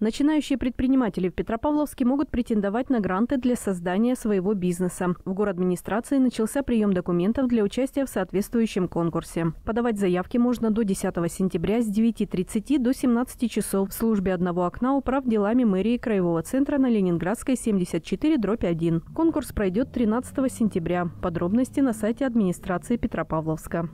Начинающие предприниматели в Петропавловске могут претендовать на гранты для создания своего бизнеса. В город администрации начался прием документов для участия в соответствующем конкурсе. Подавать заявки можно до 10 сентября с 9.30 до 17 часов в службе одного окна управ делами мэрии Краевого центра на Ленинградской 74 1. Конкурс пройдет 13 сентября. Подробности на сайте администрации Петропавловска.